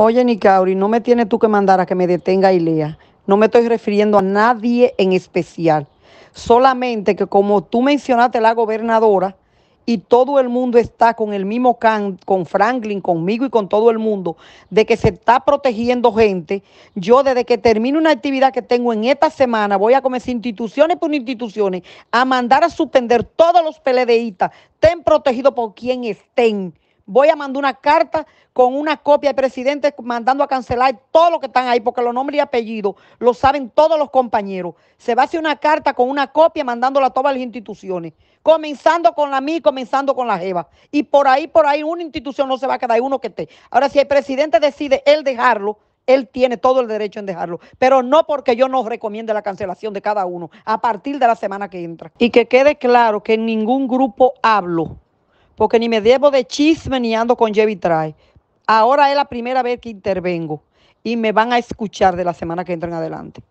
Oye, Nicauri, no me tienes tú que mandar a que me detenga y lea. No me estoy refiriendo a nadie en especial. Solamente que como tú mencionaste la gobernadora y todo el mundo está con el mismo can, con Franklin, conmigo y con todo el mundo, de que se está protegiendo gente, yo desde que termine una actividad que tengo en esta semana voy a comenzar instituciones por instituciones a mandar a suspender todos los PLDistas, estén protegidos por quien estén Voy a mandar una carta con una copia al presidente mandando a cancelar todo lo que están ahí, porque los nombres y apellidos lo saben todos los compañeros. Se va a hacer una carta con una copia mandándola a todas las instituciones, comenzando con la MI, comenzando con la JEVA. Y por ahí, por ahí, una institución no se va a quedar, uno que esté. Ahora, si el presidente decide él dejarlo, él tiene todo el derecho en dejarlo, pero no porque yo no recomiende la cancelación de cada uno a partir de la semana que entra. Y que quede claro que en ningún grupo hablo porque ni me debo de chisme ni ando con Jevi Trae. Ahora es la primera vez que intervengo y me van a escuchar de la semana que entra en adelante.